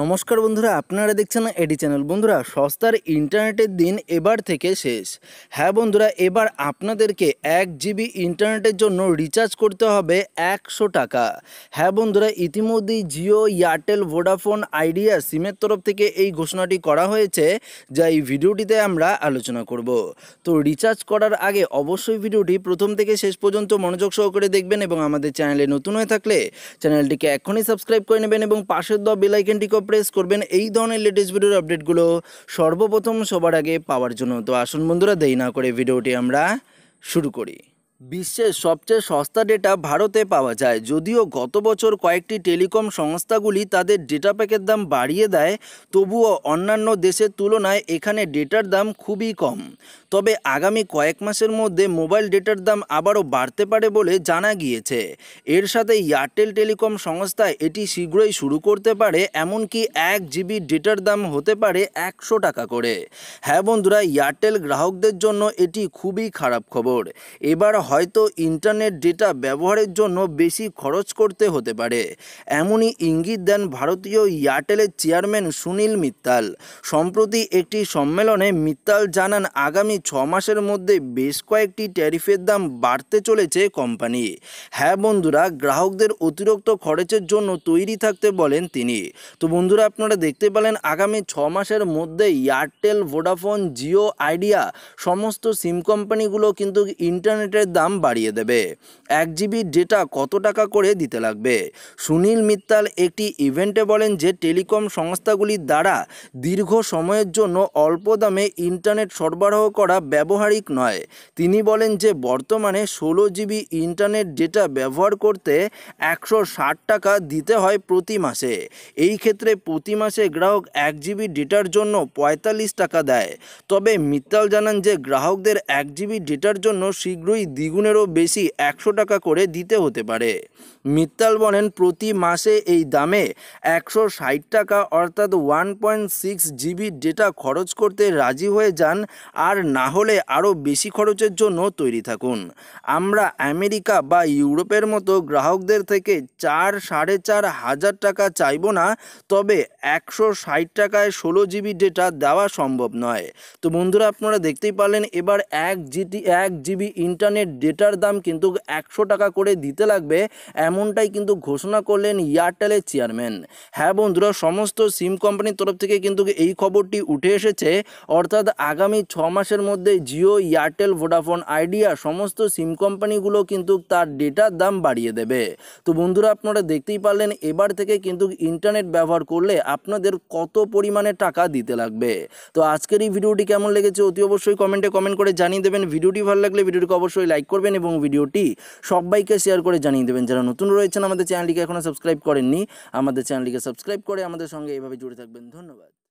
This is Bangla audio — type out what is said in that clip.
নমস্কার বন্ধুরা আপনারা দেখছেন এডি চ্যানেল বন্ধুরা সস্তার ইন্টারনেটের দিন এবার থেকে শেষ হ্যাঁ বন্ধুরা এবার আপনাদেরকে এক জিবি ইন্টারনেটের জন্য রিচার্জ করতে হবে একশো টাকা হ্যাঁ বন্ধুরা ইতিমধ্যেই জিও এয়ারটেল ভোডাফোন আইডিয়া সিমের তরফ থেকে এই ঘোষণাটি করা হয়েছে যা এই ভিডিওটিতে আমরা আলোচনা করব তো রিচার্জ করার আগে অবশ্যই ভিডিওটি প্রথম থেকে শেষ পর্যন্ত মনোযোগ সহকারে দেখবেন এবং আমাদের চ্যানেলে নতুন হয়ে থাকলে চ্যানেলটিকে এখনই সাবস্ক্রাইব করে নেবেন এবং পাশের দেওয়া বেলাইকেনটি প্রেস করবেন এই ধরনের লেটেস্ট ভিডিওর আপডেটগুলো সর্বপ্রথম সবার আগে পাওয়ার জন্য তো আসুন বন্ধুরা দেরি না করে ভিডিওটি আমরা শুরু করি বিশ্বের সবচেয়ে সস্তা ডেটা ভারতে পাওয়া যায় যদিও গত বছর কয়েকটি টেলিকম সংস্থাগুলি তাদের ডেটা প্যাকের দাম বাড়িয়ে দেয় তবুও অন্যান্য দেশের তুলনায় এখানে ডেটার দাম খুবই কম তবে আগামী কয়েক মাসের মধ্যে মোবাইল ডেটার দাম আবারও বাড়তে পারে বলে জানা গিয়েছে এর সাথে এয়ারটেল টেলিকম সংস্থা এটি শীঘ্রই শুরু করতে পারে এমনকি এক জিবি ডেটার দাম হতে পারে একশো টাকা করে হ্যাঁ বন্ধুরা এয়ারটেল গ্রাহকদের জন্য এটি খুবই খারাপ খবর এবার হয়তো ইন্টারনেট ডেটা ব্যবহারের জন্য বেশি খরচ করতে হতে পারে এমনই ইঙ্গিত দেন ভারতীয় এয়ারটেলের চেয়ারম্যান সুনীল মিত্তাল সম্প্রতি একটি সম্মেলনে মিত্তাল জানান আগামী ছ মাসের মধ্যে বেশ কয়েকটি ট্যারিফের দাম বাড়তে চলেছে কোম্পানি হ্যাঁ বন্ধুরা গ্রাহকদের অতিরিক্ত খরচের জন্য তৈরি থাকতে বলেন তিনি তো বন্ধুরা আপনারা দেখতে পেলেন আগামী ছ মাসের মধ্যে এয়ারটেল ভোডাফোন জিও আইডিয়া সমস্ত সিম কোম্পানিগুলো কিন্তু ইন্টারনেটের দাম দাম বাড়িয়ে দেবে এক জিবি ডেটা কত টাকা করে দিতে লাগবে সুনীল মিত্তাল একটি ইভেন্টে বলেন যে টেলিকম সংস্থাগুলির দ্বারা দীর্ঘ সময়ের জন্য অল্প দামে ইন্টারনেট সরবরাহ করা ব্যবহারিক নয় তিনি বলেন যে বর্তমানে ষোলো জিবি ইন্টারনেট ডেটা ব্যবহার করতে একশো টাকা দিতে হয় প্রতি মাসে এই ক্ষেত্রে প্রতি মাসে গ্রাহক এক জিবি ডেটার জন্য পঁয়তাল্লিশ টাকা দেয় তবে মিত্তাল জানান যে গ্রাহকদের এক জিবি ডেটার জন্য শীঘ্রই দ্বিগুণেরও বেশি একশো টাকা করে দিতে হতে পারে মিত্তাল বলেন প্রতি মাসে এই দামে একশো ষাট টাকা অর্থাৎ one point six GB data খরচ করতে রাজি হয়ে যান আর না হলে আরও বেশি খরচের জন্য তৈরি থাকুন আমরা আমেরিকা বা ইউরোপের মতো গ্রাহকদের থেকে চার সাড়ে চার হাজার টাকা চাইব না তবে একশো ষাট টাকায় ষোলো জিবি ডেটা দেওয়া সম্ভব নয় তো বন্ধুরা আপনারা দেখতেই পারলেন এবার এক জিটি এক জিবি ইন্টারনেট ডেটার দাম কিন্তু একশো টাকা করে দিতে লাগবে এমনটাই কিন্তু ঘোষণা করলেন এয়ারটেলের চেয়ারম্যান হ্যাঁ বন্ধুরা সমস্ত সিম কোম্পানির তরফ থেকে কিন্তু এই খবরটি উঠে এসেছে অর্থাৎ আগামী ছ মাসের মধ্যে জিও এয়ারটেল ভোডাফোন আইডিয়া সমস্ত সিম কোম্পানিগুলো কিন্তু তার ডেটার দাম বাড়িয়ে দেবে তো বন্ধুরা আপনারা দেখতেই পারলেন এবার থেকে কিন্তু ইন্টারনেট ব্যবহার করলে আপনাদের কত পরিমাণে টাকা দিতে লাগবে তো আজকের এই ভিডিওটি কেমন লেগেছে অতি অবশ্যই কমেন্টে কমেন্ট করে জানিয়ে দেবেন ভিডিওটি ভালো লাগলে ভিডিওটিকে অবশ্যই লাইক লাইক করবেন এবং ভিডিওটি সবাইকে শেয়ার করে জানিয়ে দেবেন যারা নতুন রয়েছেন আমাদের চ্যানেলটিকে এখনও সাবস্ক্রাইব করেননি আমাদের চ্যানেলটিকে সাবস্ক্রাইব করে আমাদের সঙ্গে এভাবে জুড়ে থাকবেন ধন্যবাদ